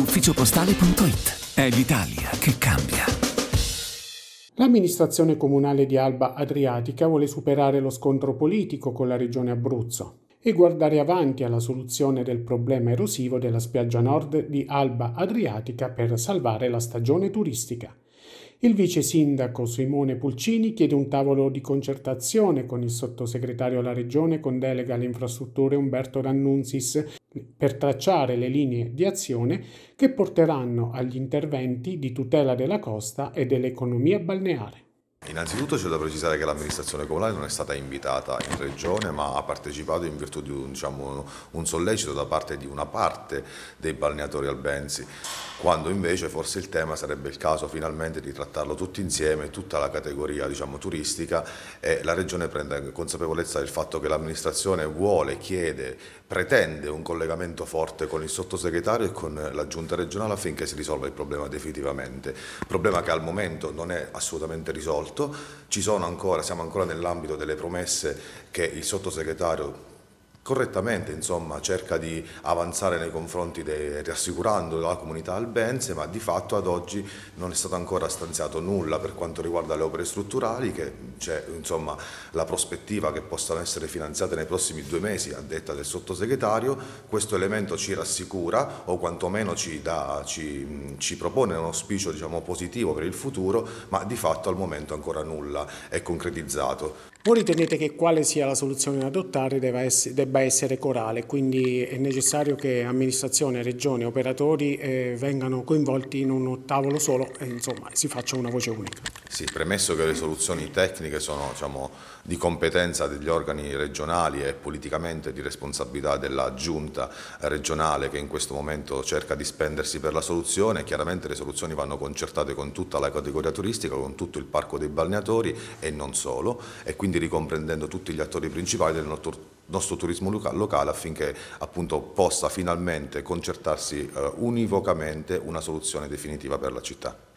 ufficiopostale.it. È l'Italia che cambia. L'amministrazione comunale di Alba Adriatica vuole superare lo scontro politico con la regione Abruzzo e guardare avanti alla soluzione del problema erosivo della spiaggia nord di Alba Adriatica per salvare la stagione turistica. Il vice sindaco Simone Pulcini chiede un tavolo di concertazione con il sottosegretario alla regione con delega alle infrastrutture Umberto D'Annunzis per tracciare le linee di azione che porteranno agli interventi di tutela della costa e dell'economia balneare. Innanzitutto c'è da precisare che l'amministrazione comunale non è stata invitata in regione ma ha partecipato in virtù di un, diciamo, un sollecito da parte di una parte dei balneatori albensi quando invece forse il tema sarebbe il caso finalmente di trattarlo tutti insieme, tutta la categoria diciamo, turistica e la Regione prende consapevolezza del fatto che l'amministrazione vuole, chiede, pretende un collegamento forte con il sottosegretario e con la giunta regionale affinché si risolva il problema definitivamente, problema che al momento non è assolutamente risolto ci sono ancora, siamo ancora nell'ambito delle promesse che il sottosegretario correttamente insomma, cerca di avanzare nei confronti, de, rassicurando la comunità albense, ma di fatto ad oggi non è stato ancora stanziato nulla per quanto riguarda le opere strutturali, che c'è insomma, la prospettiva che possano essere finanziate nei prossimi due mesi, a detta del sottosegretario, questo elemento ci rassicura o quantomeno ci, dà, ci, ci propone un auspicio diciamo, positivo per il futuro, ma di fatto al momento ancora nulla è concretizzato. Voi ritenete che quale sia la soluzione da adottare debba essere, debba debba essere corale, quindi è necessario che amministrazione, regione, operatori eh, vengano coinvolti in un tavolo solo e insomma si faccia una voce unica. Sì, premesso che le soluzioni tecniche sono diciamo, di competenza degli organi regionali e politicamente di responsabilità della giunta regionale che in questo momento cerca di spendersi per la soluzione, chiaramente le soluzioni vanno concertate con tutta la categoria turistica, con tutto il parco dei balneatori e non solo e quindi ricomprendendo tutti gli attori principali del nostro nostro turismo locale affinché appunto, possa finalmente concertarsi eh, univocamente una soluzione definitiva per la città.